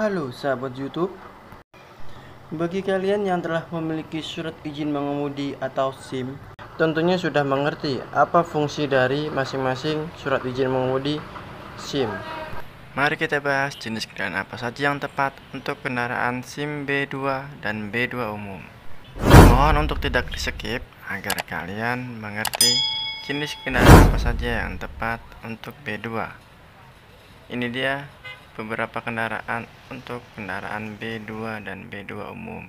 Halo sahabat YouTube. Bagi kalian yang telah memiliki surat izin mengemudi atau SIM, tentunya sudah mengerti apa fungsi dari masing-masing surat izin mengemudi SIM. Mari kita bahas jenis kendaraan apa saja yang tepat untuk kendaraan SIM B2 dan B2 umum. Mohon untuk tidak di-skip agar kalian mengerti jenis kendaraan apa saja yang tepat untuk B2. Ini dia beberapa kendaraan untuk kendaraan B2 dan B2 umum.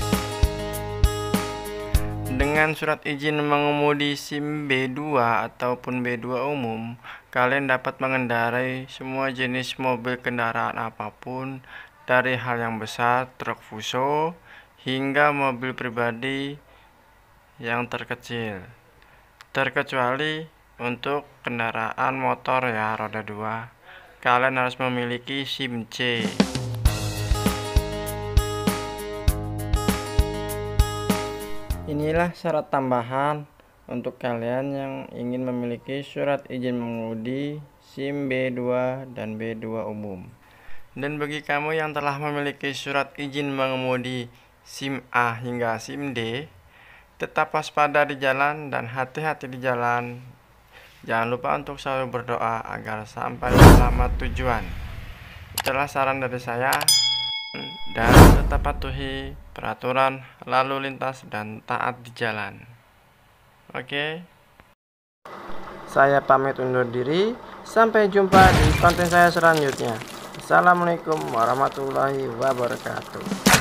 Dengan surat izin mengemudi SIM B2 ataupun B2 umum, kalian dapat mengendarai semua jenis mobil kendaraan apapun dari hal yang besar, truk fuso, hingga mobil pribadi yang terkecil. Terkecuali untuk kendaraan motor ya roda 2 kalian harus memiliki SIM C. Inilah syarat tambahan untuk kalian yang ingin memiliki surat izin mengemudi SIM B2 dan B2 umum. Dan bagi kamu yang telah memiliki surat izin mengemudi SIM A hingga SIM D, tetap waspada di jalan dan hati-hati di jalan Jangan lupa untuk selalu berdoa agar sampai selamat tujuan. Itulah saran dari saya dan tetap patuhi peraturan lalu lintas dan taat di jalan. Oke. Okay? Saya pamit undur diri. Sampai jumpa di konten saya selanjutnya. Assalamualaikum warahmatullahi wabarakatuh.